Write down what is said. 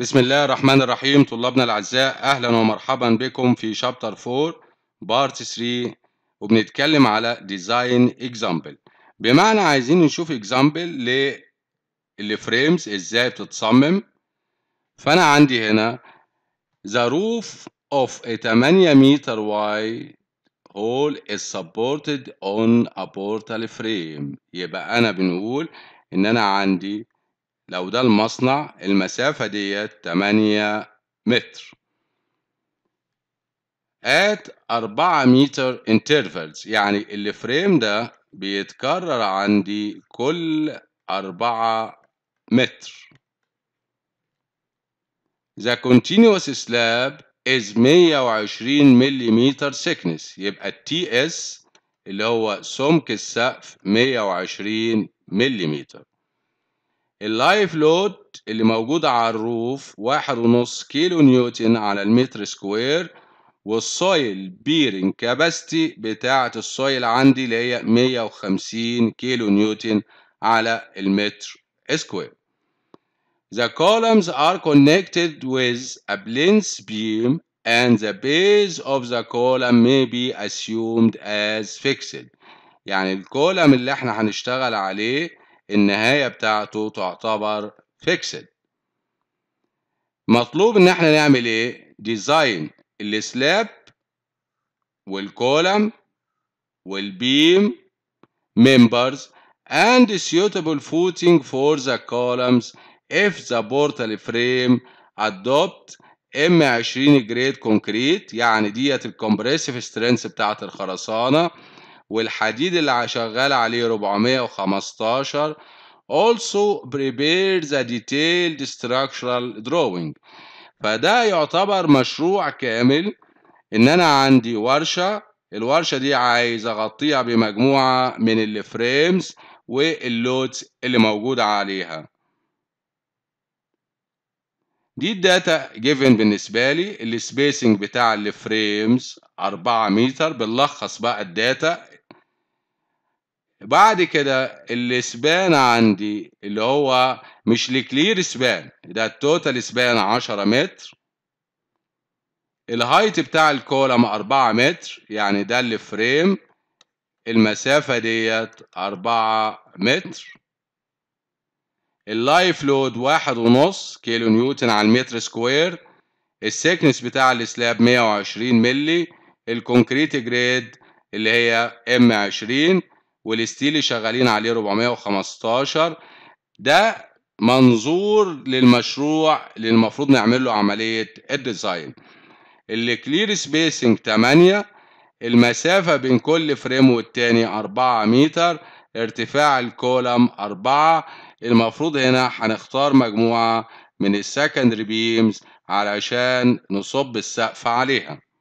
بسم الله الرحمن الرحيم طلابنا الأعزاء أهلا ومرحبا بكم في شابتر 4 بارت 3 وبنتكلم على ديزاين اكزامبل بمعنى عايزين نشوف اكزامبل للفريمز ازاي بتتصمم فأنا عندي هنا the roof of a 8 متر wide hole is supported on a portal frame يبقى أنا بنقول إن أنا عندي لو ده المصنع المسافة ديت 8 متر at 4 متر intervals يعني الفريم ده بيتكرر عندي كل 4 متر The continuous slab is 120 ملم thickness يبقى التي اس اللي هو سمك السقف 120 ملم اللايف لود اللي موجود على الروف واحد ونص كيلو نيوتن على المتر سكوير والسويل بيرنج كاباستي بتاعة السويل عندي اللي هي 150 كيلو نيوتن على المتر سكوير. The columns are connected with a plinth beam and the base of the column may be assumed as fixed. يعني الكولم اللي احنا هنشتغل عليه النهاية بتاعته تعتبر فيكسد مطلوب ان احنا نعمل ايه ديزاين السلاب والكولم والبيم members and suitable footing for the columns if the portal frame adopt M20 grade concrete يعني ديت الكومبريسيف سترينث بتاعت الخرسانة والحديد اللي شغال عليه 415 also prepare the detailed structural drawing فده يعتبر مشروع كامل ان انا عندي ورشة الورشة دي عايز اغطيها بمجموعة من الفريمز واللودز اللي موجودة عليها دي الداتا جيفن بالنسبة لي السبيسنج بتاع الفريمز 4 متر بنلخص بقى الداتا بعد كده السبان عندي اللي هو مش الكلير سبان ده التوتال سبان 10 متر الهايت بتاع الكولم 4 متر يعني ده الفريم المسافة ديت 4 متر اللايف لود واحد ونص كيلو نيوتن على المتر سكوير السكنس بتاع السلاب 120 ملي الكونكريت جريد اللي هي ام 20 والستيل شغالين عليه 415 ده منظور للمشروع اللي المفروض نعمل له عملية الديزاين الكلير سبيسنج 8 المسافة بين كل فريم والتاني 4 متر ارتفاع الكولم 4 المفروض هنا هنختار مجموعة من السكندري بيمز علشان نصب السقف عليها